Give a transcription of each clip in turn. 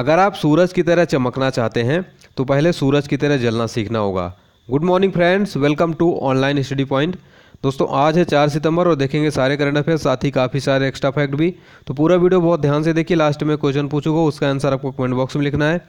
अगर आप सूरज की तरह चमकना चाहते हैं तो पहले सूरज की तरह जलना सीखना होगा good morning friends welcome to online study point दोस्तों आज है चार सितंबर और देखेंगे सारे करंट अफेयर साथ ही काफ़ी सारे एक्स्ट्रा फैक्ट भी तो पूरा वीडियो बहुत ध्यान से देखिए लास्ट में क्वेश्चन पूछूंगा उसका आंसर आपको कमेंट बॉक्स में लिखना है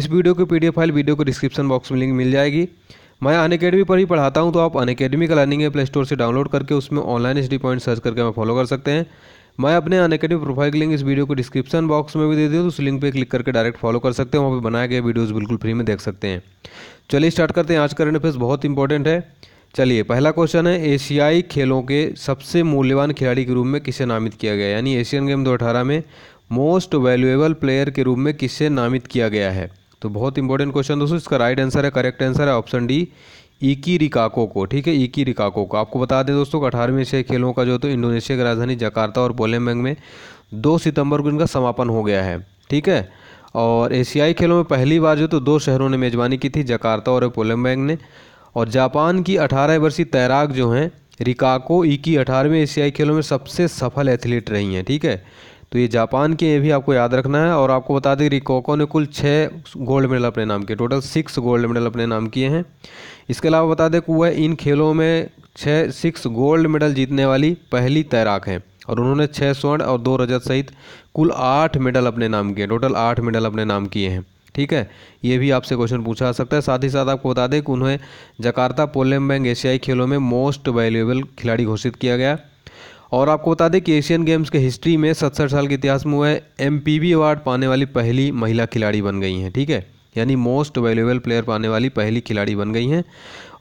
इस वीडियो की पीडीएफ फाइल वीडियो को डिस्क्रिप्शन बॉक्स में लिंक मिल जाएगी मैं अन अकेडमी पर ही पढ़ाता हूँ तो आप अन अकेडमी का लर्निंग है प्ले स्टोर से डाउनलोड करके उसमें ऑनलाइन एच पॉइंट सर्च करके हमें फॉलो कर सकते हैं मैं अपने अन अकेडमी प्रोफाइल की लिंक इस वीडियो को डिस्क्रिप्शन बॉक्स में भी दे दूँ तो उस लिंक पर क्लिक करके डायरेक्ट फॉलो कर सकते हैं वहाँ पर बनाए गए वीडियोज़ बिल्कुल फ्री में देख सकते हैं चलिए स्टार्ट करते हैं आज करंट अफेयर्स बहुत इंपॉर्टेंट है चलिए पहला क्वेश्चन है एशियाई खेलों के सबसे मूल्यवान खिलाड़ी के रूप में किसे नामित किया गया यानी एशियन गेम दो में मोस्ट वैल्यूएबल प्लेयर के रूप में किसे नामित किया गया है तो बहुत इंपॉर्टेंट क्वेश्चन दोस्तों इसका राइट आंसर है करेक्ट आंसर है ऑप्शन डी इकी रिकाको को ठीक है इकी रिकाको को आपको बता दें दोस्तों अठारहवीं एशियाई खेलों का जो तो इंडोनेशिया की राजधानी जकार्ता और बोलेमबंग में दो सितंबर को इनका समापन हो गया है ठीक है और एशियाई खेलों में पहली बार जो तो दो शहरों ने मेज़बानी की थी जकार्ता और पोलेमबैंग ने और जापान की अठारह वर्षीय तैराक जो हैं रिकाको इकी अठारहवें एशियाई खेलों में सबसे सफल एथलीट रही हैं ठीक है थीके? तो ये जापान के ये भी आपको याद रखना है और आपको बता दें रिकोको ने कुल छः गोल्ड मेडल अपने नाम किए टोटल सिक्स गोल्ड मेडल अपने नाम किए हैं इसके अलावा बता दें कि वह इन खेलों में छः सिक्स गोल्ड मेडल जीतने वाली पहली तैराक हैं और उन्होंने छः स्वर्ण और दो रजत सहित कुल आठ मेडल अपने नाम किए टोटल आठ मेडल अपने नाम किए हैं ठीक है ये भी आपसे क्वेश्चन पूछा सकता है साथ ही साथ आपको बता दें कि उन्हें जकार्ता पोलियम बैंक एशियाई खेलों में मोस्ट वैल्यूएबल खिलाड़ी घोषित किया गया और आपको बता दें कि एशियन गेम्स के हिस्ट्री में सत्सठ साल के इतिहास में वह एम अवार्ड पाने वाली पहली महिला खिलाड़ी बन गई हैं ठीक है यानी मोस्ट वैल्यूएबल प्लेयर पाने वाली पहली खिलाड़ी बन गई हैं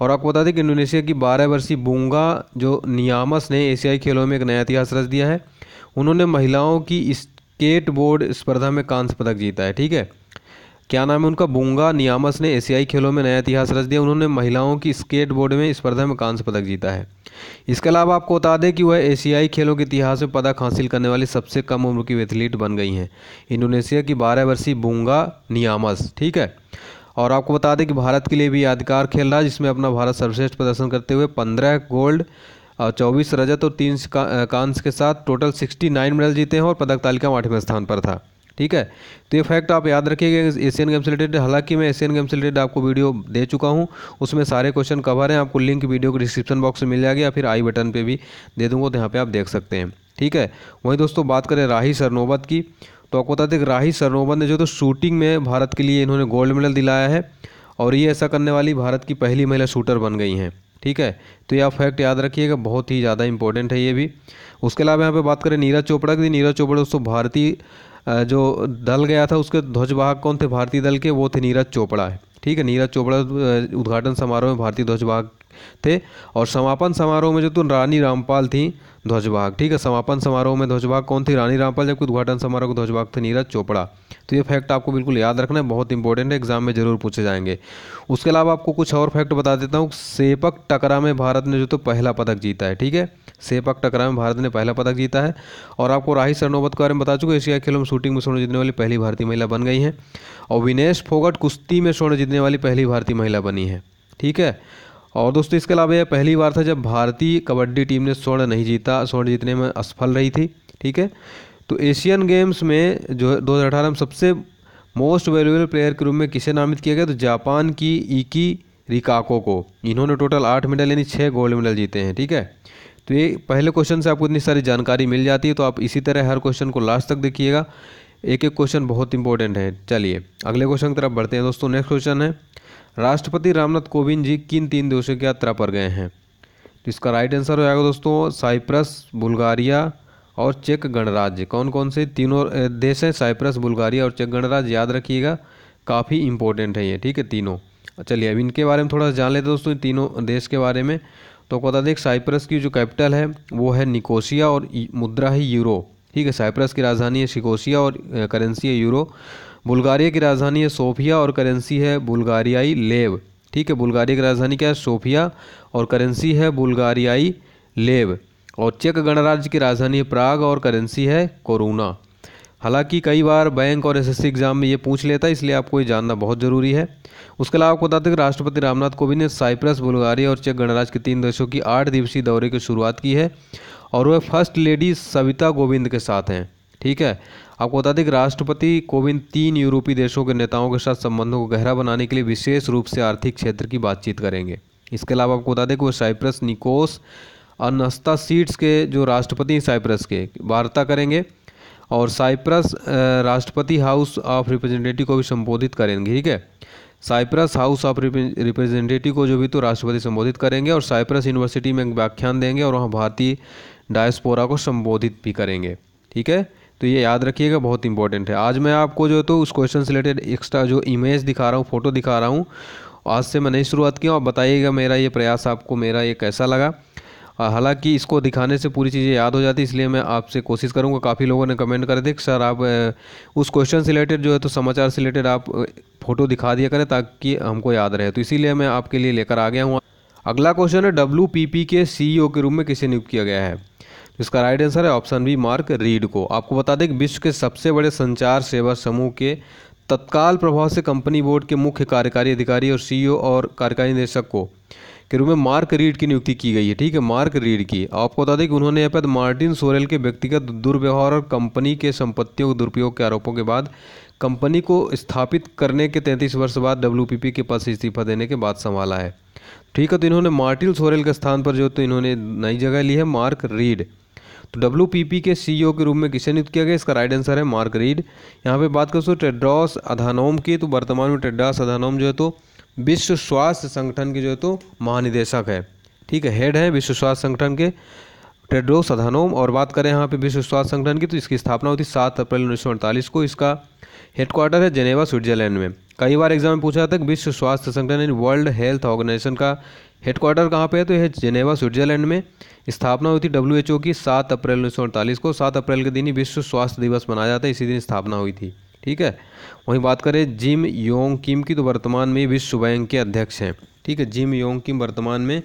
और आपको बता दें कि इंडोनेशिया की बारह वर्षीय बूंगा जो नियामस ने एशियाई खेलों में एक नया इतिहास रच दिया है उन्होंने महिलाओं की स्केटबोर्ड स्पर्धा में कांस्य पदक जीता है ठीक है क्या नाम है उनका बूंगा नियामस ने एशियाई खेलों में नया इतिहास रच दिया उन्होंने महिलाओं की स्केटबोर्ड में स्पर्धा में कांस्य पदक जीता है इसके अलावा आपको बता दें कि वह एशियाई खेलों के इतिहास में पदक हासिल करने वाली सबसे कम उम्र की एथलीट बन गई हैं इंडोनेशिया की बारह वर्षीय बूंगा नियामस ठीक है और आपको बता दें कि भारत के लिए भी यादगार खेल रहा जिसमें अपना भारत सर्वश्रेष्ठ प्रदर्शन करते हुए पंद्रह गोल्ड और चौबीस रजत और तीन कांस्य के साथ टोटल सिक्सटी नाइन मेडल जीते हैं और पदक तालिका में आठवें स्थान पर था ठीक है तो ये फैक्ट आप याद रखिएगा एशियन गेम्स रिलेटेड हालांकि मैं एशियन गेम्स रिलेटेड आपको वीडियो दे चुका हूँ उसमें सारे क्वेश्चन कवर हैं आपको लिंक वीडियो के डिस्क्रिप्शन बॉक्स में मिल जाएगी या फिर आई बटन पर भी दे दूँगा तो यहाँ पर आप देख सकते हैं ठीक है वहीं दोस्तों बात करें राही सरनोबत की तो आपको बता दें राही सरनोबत ने जो तो शूटिंग में भारत के लिए इन्होंने गोल्ड मेडल दिलाया है और ये ऐसा करने वाली भारत की पहली महिला शूटर बन गई हैं ठीक है तो यह फैक्ट याद रखिएगा बहुत ही ज़्यादा इंपॉर्टेंट है ये भी उसके अलावा यहाँ पे बात करें नीरज चोपड़ा की नीरज चोपड़ा दोस्तों भारतीय जो दल गया था उसके ध्वजवाहक कौन थे भारतीय दल के वो थे नीरज चोपड़ा ठीक है नीरज चोपड़ा उद्घाटन समारोह में भारतीय ध्वजवाहक थे और समापन समारोह में जो तो रानी रामपाल थी ध्वजवाग ठीक है समापन समारोह में ध्वजभाग कौन थी रानी रामपाल जबकि उद्घाटन समारोह के ध्वजभाग थे नीरज चोपड़ा तो ये फैक्ट आपको बिल्कुल याद रखना है बहुत इंपॉर्टेंट है एग्जाम में जरूर पूछे जाएंगे उसके अलावा आपको कुछ और फैक्ट बता देता हूँ सेपक टकरा में भारत ने जो तो पहला पदक जीता है ठीक है सेपक टकरा में भारत ने पहला पदक जीता है और आपको राही सरनोबत के बारे में बता चुके एशिया खेलों में शूटिंग में स्वर्ण जीतने वाली पहली भारतीय महिला बन गई हैं और विनेश फोगट कुश्ती में स्वर्ण जीतने वाली पहली भारतीय महिला बनी है ठीक है और दोस्तों इसके अलावा यह पहली बार था जब भारतीय कबड्डी टीम ने स्वर्ण नहीं जीता स्वर्ण जीतने में असफल रही थी ठीक है तो एशियन गेम्स में जो दो हज़ार अठारह में सबसे मोस्ट वैल्यूबल प्लेयर के रूप में किसे नामित किया गया तो जापान की इकी रिकाको को इन्होंने टोटल आठ मेडल यानी छः गोल्ड मेडल जीते हैं ठीक है तो ये पहले क्वेश्चन से आपको इतनी सारी जानकारी मिल जाती है तो आप इसी तरह हर क्वेश्चन को लास्ट तक देखिएगा एक एक क्वेश्चन बहुत इंपॉर्टेंट है चलिए अगले क्वेश्चन की तरफ बढ़ते हैं दोस्तों नेक्स्ट क्वेश्चन है राष्ट्रपति रामनाथ कोविंद जी किन तीन देशों की यात्रा पर गए हैं तो इसका राइट आंसर हो जाएगा दोस्तों साइप्रस बुल्गारिया और चेक गणराज्य कौन कौन से तीनों देश हैं साइप्रस बुल्गारिया और चेक गणराज्य याद रखिएगा काफ़ी इंपॉर्टेंट है ये ठीक है तीनों चलिए अब इनके बारे में थोड़ा सा जान लेते दोस्तों तीनों देश के बारे में तो बता दें साइप्रस की जो कैपिटल है वो है निकोसिया और मुद्रा है यूरो ठीक है साइप्रस की राजधानी है शिकोसिया और करेंसी है यूरो बुल्गारिया की राजधानी है सोफिया और करेंसी है बुल्गारियाई लेव ठीक है बुल्गारिया की राजधानी क्या है सोफिया और करेंसी है बुल्गारियाई लेव और चेक गणराज्य की राजधानी है प्राग और करेंसी है कोरोना हालांकि कई बार बैंक और एसएससी एग्ज़ाम में ये पूछ लेता है इसलिए आपको ये जानना बहुत ज़रूरी है उसके अलावा आपको बताते हैं कि राष्ट्रपति रामनाथ कोविंद ने साइप्रस बुल्गारिया और चेक गणराज्य के तीन देशों की आठ दिवसीय दौरे की शुरुआत की है और वह फर्स्ट लेडी सविता कोविंद के साथ हैं ठीक है आपको बता दें कि राष्ट्रपति कोविंद तीन यूरोपीय देशों के नेताओं के साथ संबंधों को गहरा बनाने के लिए विशेष रूप से आर्थिक क्षेत्र की बातचीत करेंगे इसके अलावा आपको बता दें कि वह साइप्रस निकोस अनस्ता सीट्स के जो राष्ट्रपति हैं साइप्रस के वार्ता करेंगे और साइप्रस राष्ट्रपति हाउस ऑफ रिप्रेजेंटेटिव को भी संबोधित करेंगे ठीक है साइप्रस हाउस ऑफ रिप्रेजेंटेटिव को जो भी तो राष्ट्रपति संबोधित करेंगे और साइप्रस यूनिवर्सिटी में व्याख्यान देंगे और वहाँ भारतीय डायस्पोरा को संबोधित भी करेंगे ठीक है तो ये याद रखिएगा बहुत इंपॉर्टेंट है आज मैं आपको जो है तो उस क्वेश्चन से रिलेटेड एक्स्ट्रा जो इमेज दिखा रहा हूँ फ़ोटो दिखा रहा हूँ आज से मैंने शुरुआत की और बताइएगा मेरा ये प्रयास आपको मेरा ये कैसा लगा हालांकि इसको दिखाने से पूरी चीज़ें याद हो जाती इसलिए मैं आपसे कोशिश करूंगा काफ़ी लोगों ने कमेंट कर थे सर आप उस क्वेश्चन से रिलेटेड जो है तो समाचार से रिलेटेड आप फ़ोटो दिखा दिया करें ताकि हमको याद रहे तो इसीलिए मैं आपके लिए लेकर आ गया हूँ अगला क्वेश्चन है डब्ल्यू के सीईओ e के रूप में किसे नियुक्त किया गया है इसका राइट आंसर है ऑप्शन बी मार्क रीड को आपको बता दें कि विश्व के सबसे बड़े संचार सेवा समूह के तत्काल प्रभाव से कंपनी बोर्ड के मुख्य कार्यकारी अधिकारी और सीईओ e और कार्यकारी निदेशक को के रूप में मार्क रीड की नियुक्ति की गई है ठीक है मार्क रीड की आपको बता दें कि उन्होंने यहाँ पर मार्टिन सोरेल के व्यक्तिगत दुर्व्यवहार और कंपनी के संपत्तियों के दुरुपयोग के आरोपों के बाद कंपनी को स्थापित करने के तैंतीस वर्ष बाद डब्ल्यू के पद से इस्तीफा देने के बाद संभाला है ठीक है तो इन्होंने मार्टिन सोरेल के स्थान पर जो तो इन्होंने नई जगह ली है मार्क रीड तो डब्ल्यू के सीईओ e के रूप में किसे नियुक्त किया गया इसका राइट आंसर है मार्क रीड यहाँ पे बात कर तो टेड्रॉस अधानोम की तो वर्तमान में टेड्रॉस अधानोम जो है तो विश्व स्वास्थ्य संगठन के जो है तो महानिदेशक है ठीक है हेड है विश्व स्वास्थ्य संगठन के टेड्रोस अधानोम और बात करें यहाँ पे विश्व स्वास्थ्य संगठन की तो इसकी स्थापना होती सात अप्रैल उन्नीस को इसका हेडक्वार्टर है जेनेवा स्विट्जरलैंड में कई बार एग्जाम में पूछा था कि विश्व स्वास्थ्य संगठन यानी वर्ल्ड हेल्थ ऑर्गेनाइजेशन का हेडक्वार्टर कहाँ पे है तो यह जेनेवा स्विट्जरलैंड में स्थापना हुई थी डब्ल्यू की सात अप्रैल उन्नीस को सात अप्रैल के दिन ही विश्व स्वास्थ्य दिवस मनाया जाता है इसी दिन स्थापना हुई थी ठीक है वहीं बात करें जिम योंग किम की तो वर्तमान में विश्व बैंक के अध्यक्ष हैं ठीक है जिम योंग किम वर्तमान में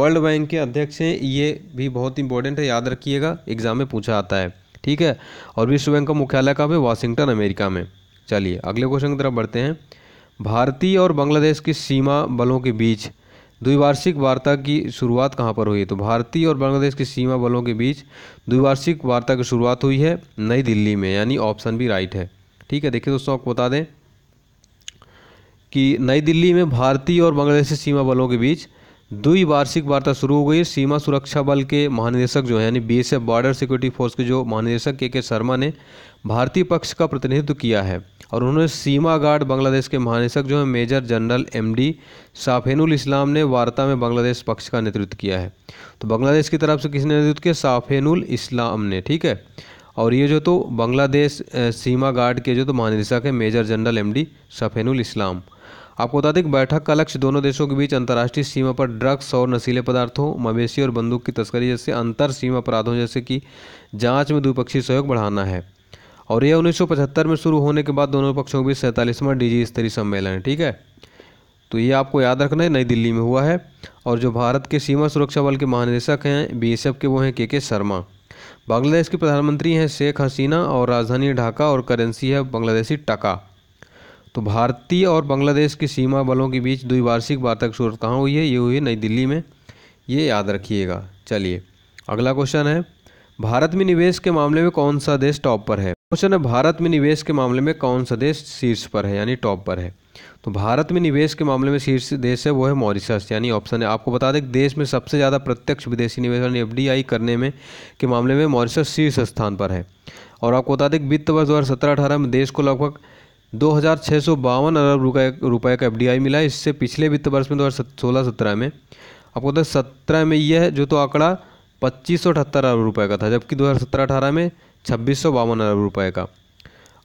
वर्ल्ड बैंक के अध्यक्ष हैं ये भी बहुत इंपॉर्टेंट है याद रखिएगा एग्जाम में पूछा आता है ठीक है और विश्व बैंक का मुख्यालय कहाँ है वाशिंगटन अमेरिका में चलिए अगले क्वेश्चन की तरफ बढ़ते हैं भारतीय और बांग्लादेश की सीमा बलों के बीच द्विवार्षिक वार्ता की शुरुआत कहाँ पर हुई है तो भारतीय और बांग्लादेश की सीमा बलों के बीच द्विवार्षिक वार्ता की शुरुआत हुई है नई दिल्ली में यानी ऑप्शन भी राइट है ठीक है देखिए दोस्तों आपको बता दें कि नई दिल्ली में भारतीय और बांग्लादेशी सीमा बलों के बीच द्विवार्षिक वार्ता शुरू हो गई है सीमा सुरक्षा बल के महानिदेशक जो है यानी बी बॉर्डर सिक्योरिटी फोर्स के जो महानिदेशक के के शर्मा ने भारतीय पक्ष का प्रतिनिधित्व किया है और उन्होंने सीमा गार्ड बांग्लादेश के महानिदेशक जो है major general MD Safenul Islam ने वार्ता में बांग्लादेश पक्ष का नेतृत्व किया है तो बांग्लादेश की तरफ से किसने नेतृत्व किया साफेनुल इस्लाम ने ठीक है और ये जो तो बांग्लादेश सीमा गार्ड के जो तो महानिदेशक है major general M D Safenul Islam आपको बता दें कि बैठक का लक्ष्य दोनों देशों के बीच अंतर्राष्ट्रीय सीमा पर ड्रग्स और नशीले पदार्थों मवेशी और बंदूक की तस्करी जैसे अंतर सीमा अपराधों जैसे कि जांच में द्विपक्षीय सहयोग बढ़ाना है और यह 1975 में शुरू होने के बाद दोनों पक्षों के बीच सैंतालीसवां डीजी स्तरीय सम्मेलन है ठीक है तो ये आपको याद रखना है नई दिल्ली में हुआ है और जो भारत के सीमा सुरक्षा बल के महानिदेशक हैं बीएसएफ के वो हैं के के शर्मा बांग्लादेश के प्रधानमंत्री हैं शेख हसीना और राजधानी ढाका और करेंसी है बांग्लादेशी टका तो भारतीय और बांग्लादेश की सीमा बलों के बीच द्विवार्षिक वार्ता सूरत कहाँ हुई है ये हुई है नई दिल्ली में ये याद रखिएगा चलिए अगला क्वेश्चन है भारत में निवेश के मामले में कौन सा देश टॉप पर है क्वेश्चन है भारत में निवेश के मामले में कौन सा देश शीर्ष पर है यानी टॉप पर है तो भारत में निवेश के मामले में शीर्ष देश है वो है मॉरिशस यानी ऑप्शन है आपको बता दें देश में सबसे ज़्यादा प्रत्यक्ष विदेशी निवेश यानी एफडीआई करने में के मामले में मॉरिशस शीर्ष स्थान पर है और आपको बता दें वित्त वर्ष दो हज़ार में देश को लगभग दो हज़ार छः सौ बावन अरब रुपये रुपये का एफ मिला है इससे पिछले वित्त वर्ष में दो हज़ार सोलह सत्रह में आपको बता सत्रह में यह जो तो आंकड़ा पच्चीस सौ अठहत्तर अरब रुपये का था जबकि दो हज़ार सत्रह अठारह में छब्बीस सौ बावन अरब रुपये का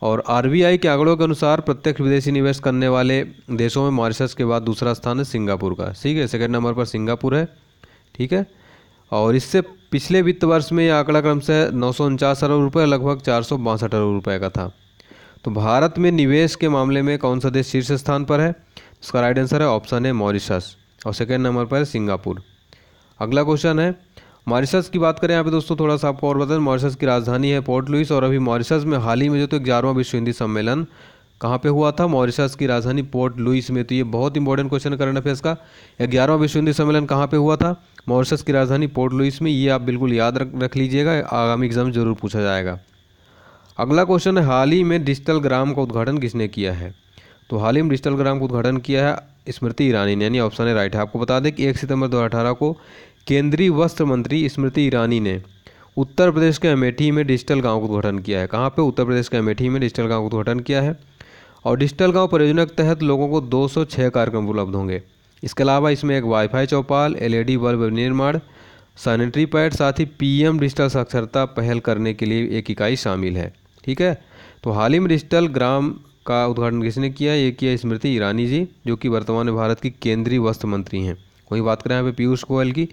और आई के आंकड़ों के अनुसार प्रत्यक्ष विदेशी निवेश करने वाले देशों में मॉरिशस के बाद दूसरा स्थान है सिंगापुर का ठीक है सेकेंड नंबर पर सिंगापुर है ठीक है और इससे पिछले वित्त वर्ष में यह आंकड़ा क्रम से नौ सौ उनचास अरब रुपये लगभग चार सौ बासठ अरब रुपये का था तो भारत में निवेश के मामले में कौन सा देश शीर्ष स्थान पर है इसका राइट आंसर है ऑप्शन है मॉरिशस और सेकेंड नंबर पर है सिंगापुर अगला क्वेश्चन है मॉरिशस की बात करें यहाँ पे दोस्तों थोड़ा सा आपको और बता दें मॉरिशस की राजधानी है पोर्ट लुइस और अभी मॉरिशस में हाल ही में जो तो ग्यारहवां विश्व हिंदी सम्मेलन कहाँ पे हुआ था मॉरिशस की राजधानी पोर्ट लुइस में तो ये बहुत इंपॉर्टेंट क्वेश्चन करंट अफेयर्स का ग्यारहवां विश्व हिंदी सम्मेलन कहाँ पे हुआ था मॉरिशस की राजधानी पोर्ट लुइस में ये आप बिल्कुल याद रख रख लीजिएगा आगामी एग्जाम जरूर पूछा जाएगा अगला क्वेश्चन है हाल ही में डिजिटल ग्राम का उद्घाटन किसने किया है तो हाल ही में डिजिटल ग्राम का उद्घाटन किया है स्मृति ईरानी ने यानी ऑप्शन है राइट है आपको बता दें कि एक सितंबर 2018 को केंद्रीय वस्त्र मंत्री स्मृति ईरानी ने उत्तर प्रदेश के अमेठी में डिजिटल गांव का उद्घाटन किया है कहाँ पे उत्तर प्रदेश के अमेठी में डिजिटल गांव का उद्घाटन किया है और डिजिटल गांव परियोजना के तहत लोगों को 206 कार्यक्रम उपलब्ध होंगे इसके अलावा इसमें एक वाईफाई चौपाल एलईडी बल्ब निर्माण सैनिटरी पैड साथ ही पीएम डिजिटल साक्षरता पहल करने के लिए एक इकाई शामिल है ठीक है तो हाल ही में डिजिटल ग्राम का उद्घाटन किसने किया ये किया स्मृति ईरानी जी जो कि वर्तमान में भारत की केंद्रीय वस्त्र मंत्री हैं वहीं बात करें यहाँ पे पीयूष गोयल की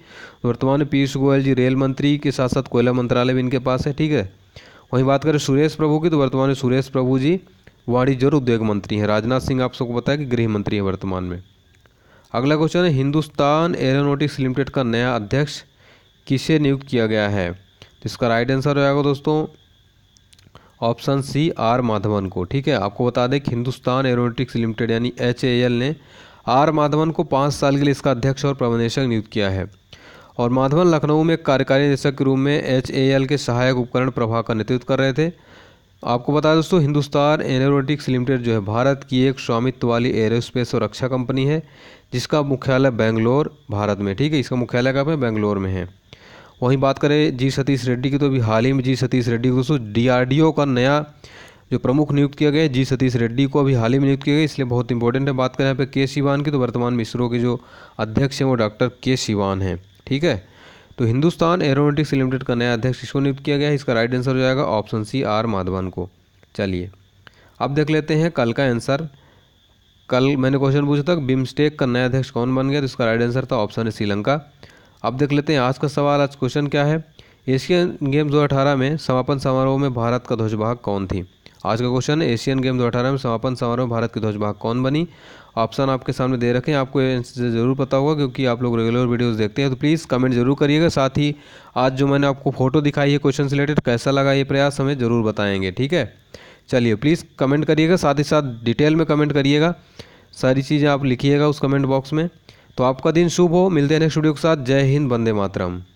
वर्तमान में पीयूष गोयल जी रेल मंत्री के साथ साथ कोयला मंत्रालय भी इनके पास है ठीक है वहीं बात करें सुरेश प्रभु की तो वर्तमान में सुरेश प्रभु जी वाणिज्य और उद्योग मंत्री हैं राजनाथ सिंह आप सबको बताया कि गृह मंत्री हैं वर्तमान में अगला क्वेश्चन है हिंदुस्तान एरोनोटिक्स लिमिटेड का नया अध्यक्ष किसे नियुक्त किया गया है तो इसका राइट आंसर हो जाएगा दोस्तों ऑप्शन सी आर माधवन को ठीक है आपको बता दें कि हिंदुस्तान एरोनोटिक्स लिमिटेड यानी एच ए एल ने आर माधवन को पाँच साल के लिए इसका अध्यक्ष और प्रबंध नियुक्त किया है और माधवन लखनऊ में कार्यकारी निदेशक के रूप में एच के सहायक उपकरण प्रभाग का नेतृत्व कर रहे थे आपको बता दोस्तों हिंदुस्तान एरोनोटिक्स लिमिटेड जो है भारत की एक स्वामित्व वाली एरोस्पेस और रक्षा कंपनी है जिसका मुख्यालय बेंगलोर भारत में ठीक है इसका मुख्यालय कहाँ पर बेंगलोर में है वहीं बात करें जी सतीश रेड्डी की तो अभी हाल ही में जी सतीश रेड्डी को दोस्तों डी का नया जो प्रमुख नियुक्त किया गया जी सतीश रेड्डी को अभी हाल ही में नियुक्त किया गया इसलिए बहुत इंपॉर्टेंट है बात करें यहाँ पर के सीवान की तो वर्तमान में इसरो के जो अध्यक्ष हैं वो डॉक्टर के सीवान हैं ठीक है तो हिंदुस्तान एरोनोटिक्स लिमिटेड का नया अध्यक्ष किसको नियुक्त किया गया है इसका राइट आंसर हो जाएगा ऑप्शन सी आर माधवन को चलिए अब देख लेते हैं कल का आंसर कल मैंने क्वेश्चन पूछा था बिमस्टेक का नया अध्यक्ष कौन बन गया तो इसका राइट आंसर था ऑप्शन है श्रीलंका अब देख लेते हैं आज का सवाल आज क्वेश्चन क्या है एशियन गेम्स दो में समापन समारोह में भारत का ध्वजभाग कौन थी आज का क्वेश्चन एशियन गेम दो में समापन समारोह में भारत की भाग कौन बनी ऑप्शन आपके सामने दे रखें आपको ज़रूर पता होगा क्योंकि आप लोग रेगुलर वीडियोस देखते हैं तो प्लीज़ कमेंट जरूर करिएगा साथ ही आज जो मैंने आपको फ़ोटो दिखाई है क्वेश्चन से रिलेटेड कैसा लगा ये प्रयास हमें ज़रूर बताएंगे ठीक है चलिए प्लीज़ कमेंट करिएगा साथ ही साथ डिटेल में कमेंट करिएगा सारी चीज़ें आप लिखिएगा उस कमेंट बॉक्स में तो आपका दिन शुभ हो मिलते हैं नेक्स्ट वीडियो के साथ जय हिंद बंदे मातरम